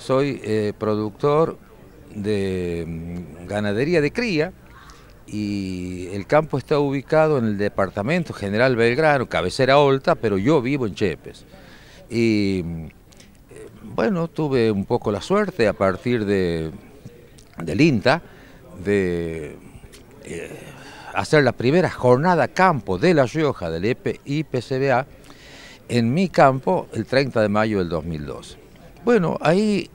soy eh, productor de mm, ganadería de cría y el campo está ubicado en el departamento General Belgrano, cabecera Olta, pero yo vivo en Chepes. Y mm, bueno, tuve un poco la suerte a partir de, del INTA de eh, hacer la primera jornada campo de La Rioja del e IPCBA en mi campo el 30 de mayo del 2012. Bueno, ahí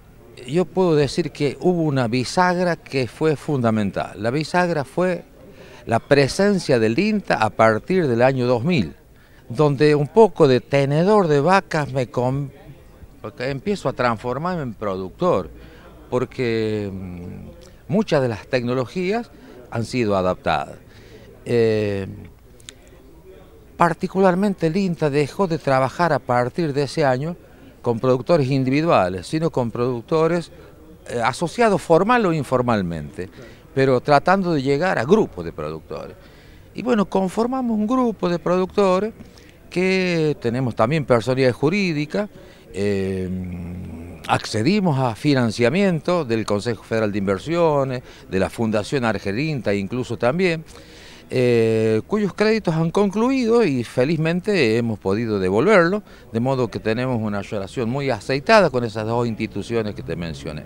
yo puedo decir que hubo una bisagra que fue fundamental. La bisagra fue la presencia del INTA a partir del año 2000, donde un poco de tenedor de vacas me empiezo a transformarme en productor, porque mm, muchas de las tecnologías han sido adaptadas. Eh, particularmente el INTA dejó de trabajar a partir de ese año con productores individuales, sino con productores eh, asociados formal o informalmente, pero tratando de llegar a grupos de productores. Y bueno, conformamos un grupo de productores que tenemos también personalidad jurídica, eh, accedimos a financiamiento del Consejo Federal de Inversiones, de la Fundación Argerinta incluso también. Eh, cuyos créditos han concluido y felizmente hemos podido devolverlo, de modo que tenemos una relación muy aceitada con esas dos instituciones que te mencioné.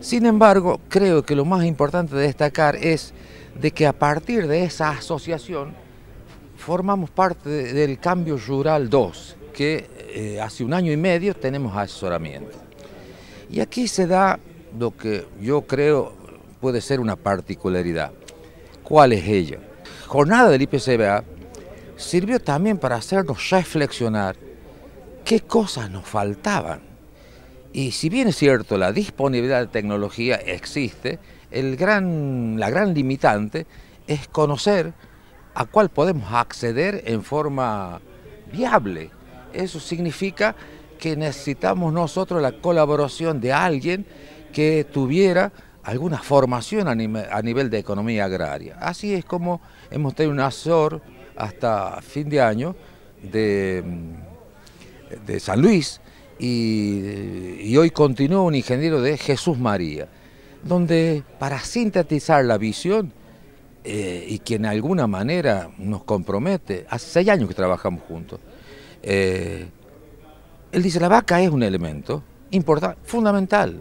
Sin embargo, creo que lo más importante de destacar es de que a partir de esa asociación formamos parte del Cambio Rural 2, que eh, hace un año y medio tenemos asesoramiento. Y aquí se da lo que yo creo puede ser una particularidad cuál es ella. Jornada del IPCBA sirvió también para hacernos reflexionar qué cosas nos faltaban. Y si bien es cierto, la disponibilidad de tecnología existe, el gran, la gran limitante es conocer a cuál podemos acceder en forma viable. Eso significa que necesitamos nosotros la colaboración de alguien que tuviera alguna formación a, nivel de economía agraria. Así es como hemos tenido un azor hasta fin de año de, mm, San Luis y, hoy continúa un ingeniero de Jesús María, donde para sintetizar la visión eh, y que en alguna manera nos compromete, hace seis años que trabajamos juntos, eh, él dice, la vaca es un elemento importante, fundamental,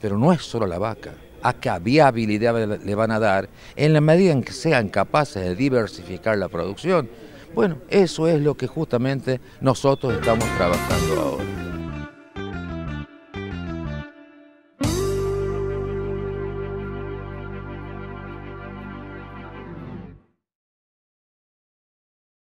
pero no es solo la vaca a qué viabilidad le van a dar en la medida en que sean capaces de diversificar la producción. Bueno, eso es lo que justamente nosotros estamos trabajando ahora.